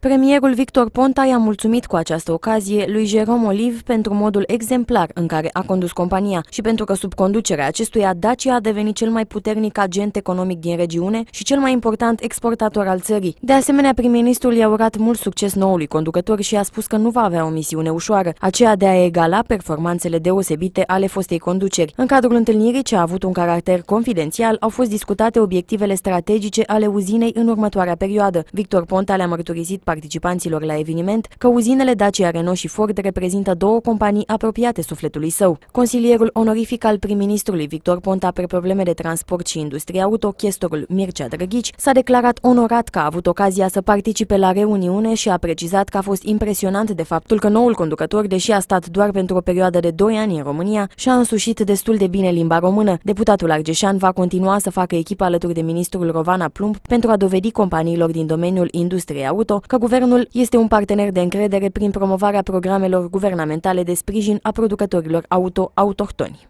Premierul Victor Ponta i-a mulțumit cu această ocazie lui Jerome Oliv pentru modul exemplar în care a condus compania și pentru că sub conducerea acestuia Dacia a devenit cel mai puternic agent economic din regiune și cel mai important exportator al țării. De asemenea, prim-ministrul i-a urat mult succes noului conducător și a spus că nu va avea o misiune ușoară, aceea de a egala performanțele deosebite ale fostei conduceri. În cadrul întâlnirii, ce a avut un caracter confidențial, au fost discutate obiectivele strategice ale uzinei în următoarea perioadă. Victor Ponta le-a mărturisit participanților la eveniment că uzinele Dacia Renault și Ford reprezintă două companii apropiate sufletului său. Consilierul onorific al prim-ministrului Victor Ponta pe probleme de transport și industrie auto, chestorul Mircea Drăghici, s-a declarat onorat că a avut ocazia să participe la reuniune și a precizat că a fost impresionant de faptul că noul conducător, deși a stat doar pentru o perioadă de 2 ani în România, și-a însușit destul de bine limba română. Deputatul Argeșan va continua să facă echipă alături de ministrul Rovana Plumb pentru a dovedi companiilor din domeniul industriei auto că guvernul este un partener de încredere prin promovarea programelor guvernamentale de sprijin a producătorilor auto autohtoni.